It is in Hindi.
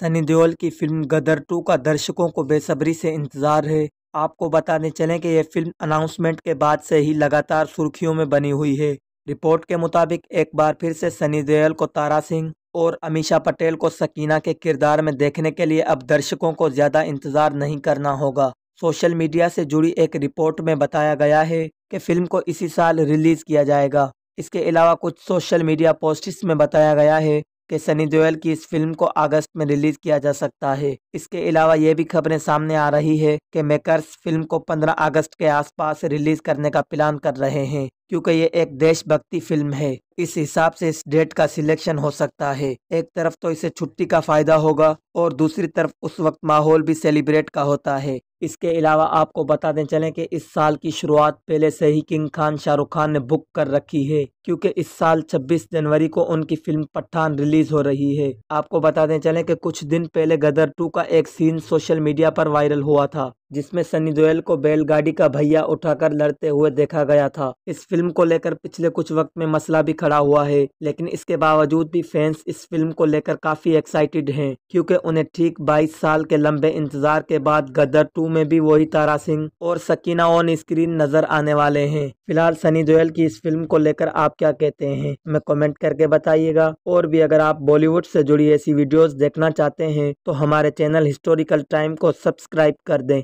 सनी देओल की फिल्म गदर टू का दर्शकों को बेसब्री से इंतजार है आपको बताने चलें कि यह फिल्म अनाउंसमेंट के बाद से ही लगातार सुर्खियों में बनी हुई है रिपोर्ट के मुताबिक एक बार फिर से सनी देओल को तारा सिंह और अमीशा पटेल को सकीना के किरदार में देखने के लिए अब दर्शकों को ज़्यादा इंतज़ार नहीं करना होगा सोशल मीडिया से जुड़ी एक रिपोर्ट में बताया गया है कि फिल्म को इसी साल रिलीज़ किया जाएगा इसके अलावा कुछ सोशल मीडिया पोस्ट में बताया गया है कि सनी देओल की इस फिल्म को अगस्त में रिलीज किया जा सकता है इसके अलावा ये भी खबरें सामने आ रही है कि मेकर्स फिल्म को 15 अगस्त के आसपास रिलीज करने का प्लान कर रहे हैं क्योंकि ये एक देशभक्ति फिल्म है इस हिसाब से इस डेट का सिलेक्शन हो सकता है एक तरफ तो इसे छुट्टी का फायदा होगा और दूसरी तरफ उस वक्त माहौल भी सेलिब्रेट का होता है इसके अलावा आपको बता दें चलें कि इस साल की शुरुआत पहले से ही किंग खान शाहरुख खान ने बुक कर रखी है क्योंकि इस साल 26 जनवरी को उनकी फिल्म पठान रिलीज हो रही है आपको बता दें चलें कि कुछ दिन पहले गदर टू का एक सीन सोशल मीडिया पर वायरल हुआ था जिसमें सनी दोयल को बैलगाड़ी का भैया उठाकर लड़ते हुए देखा गया था इस फिल्म को लेकर पिछले कुछ वक्त में मसला भी खड़ा हुआ है लेकिन इसके बावजूद भी फैंस इस फिल्म को लेकर काफी एक्साइटेड हैं क्योंकि उन्हें ठीक 22 साल के लंबे इंतजार के बाद गदर 2 में भी वही तारा सिंह और सकीना ऑन स्क्रीन नजर आने वाले है फिलहाल सनी दोयल की इस फिल्म को लेकर आप क्या कहते हैं हमें कॉमेंट करके बताइएगा और भी अगर आप बॉलीवुड से जुड़ी ऐसी वीडियोज देखना चाहते हैं तो हमारे चैनल हिस्टोरिकल टाइम को सब्सक्राइब कर दें